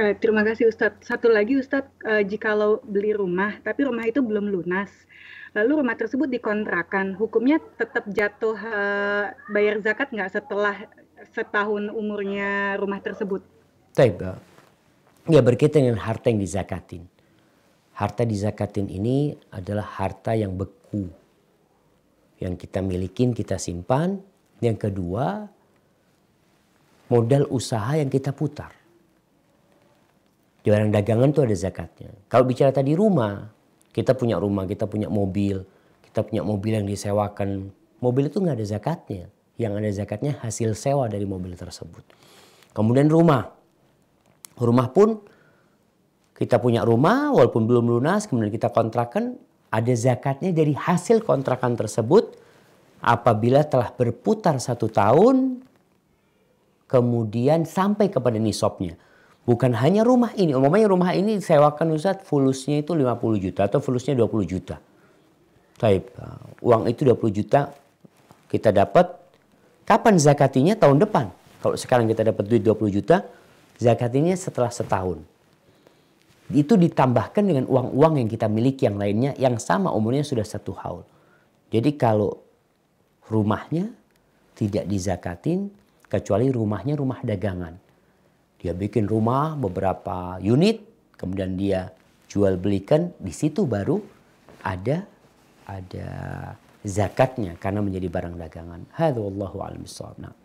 Eh, terima kasih Ustadz. Satu lagi Ustadz, uh, jikalau beli rumah tapi rumah itu belum lunas, lalu rumah tersebut dikontrakan, hukumnya tetap jatuh uh, bayar zakat nggak setelah setahun umurnya rumah tersebut? Taip, ya berkaitan dengan harta yang dizakatin. Harta dizakatin ini adalah harta yang beku. Yang kita milikin, kita simpan. Yang kedua, modal usaha yang kita putar. Di barang dagangan itu ada zakatnya. Kalau bicara tadi rumah, kita punya rumah, kita punya mobil, kita punya mobil yang disewakan. Mobil itu nggak ada zakatnya. Yang ada zakatnya hasil sewa dari mobil tersebut. Kemudian rumah. Rumah pun kita punya rumah walaupun belum lunas kemudian kita kontrakan ada zakatnya dari hasil kontrakan tersebut apabila telah berputar satu tahun kemudian sampai kepada nisopnya bukan hanya rumah ini. Umumnya rumah ini sewakan Ustaz fulusnya itu 50 juta atau fulusnya 20 juta. Taib, eh, uang itu 20 juta kita dapat kapan zakatinya tahun depan. Kalau sekarang kita dapat duit 20 juta, zakatinya setelah setahun. Itu ditambahkan dengan uang-uang yang kita miliki yang lainnya yang sama umurnya sudah satu haul. Jadi kalau rumahnya tidak dizakatin kecuali rumahnya rumah dagangan dia bikin rumah beberapa unit, kemudian dia jual belikan, di situ baru ada ada zakatnya karena menjadi barang dagangan. Hadza wallahu a'lam